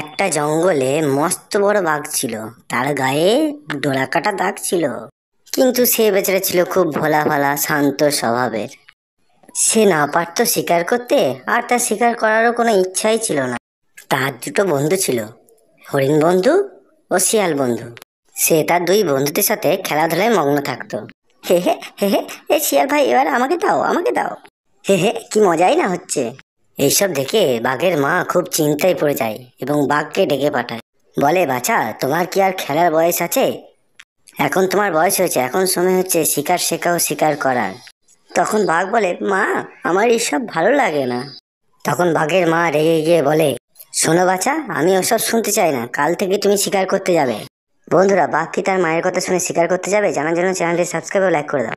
একটা জঙ্গলে মস্ত বড় বাঘ ছিল তার গায়ে ডোরাকাটা দাগ ছিল কিন্তু সে বেচারা ছিল খুব ভোলা ভালা শান্ত স্বভাবের সে না পারত শিকার করতে আর তার শিকার করারও কোনো ইচ্ছাই ছিল না তার দুটো বন্ধু ছিল হরিণ বন্ধু ও শিয়াল বন্ধু সে তার দুই বন্ধুদের সাথে খেলাধুলায় মগ্ন থাকতো হে হে হে হে এ শিয়াল ভাই এবার আমাকে দাও আমাকে দাও হে হে কি মজাই না হচ্ছে এইসব দেখে বাঘের মা খুব চিন্তায় পড়ে যায় এবং বাঘকে ডেকে পাঠায় বলে বাছা তোমার কি আর খেলার বয়স আছে এখন তোমার বয়স হয়েছে এখন সময় হচ্ছে শিকার শেখাও শিকার করার তখন বাঘ বলে মা আমার এইসব ভালো লাগে না তখন বাঘের মা রেগে গিয়ে বলে শোনো বাছা আমি ওসব শুনতে চাই না কাল থেকে তুমি শিকার করতে যাবে বন্ধুরা বাঘ কি তার মায়ের কথা শুনে শিকার করতে যাবে জানার জন্য চ্যানেলটি সাবস্ক্রাইব লাইক করে দাও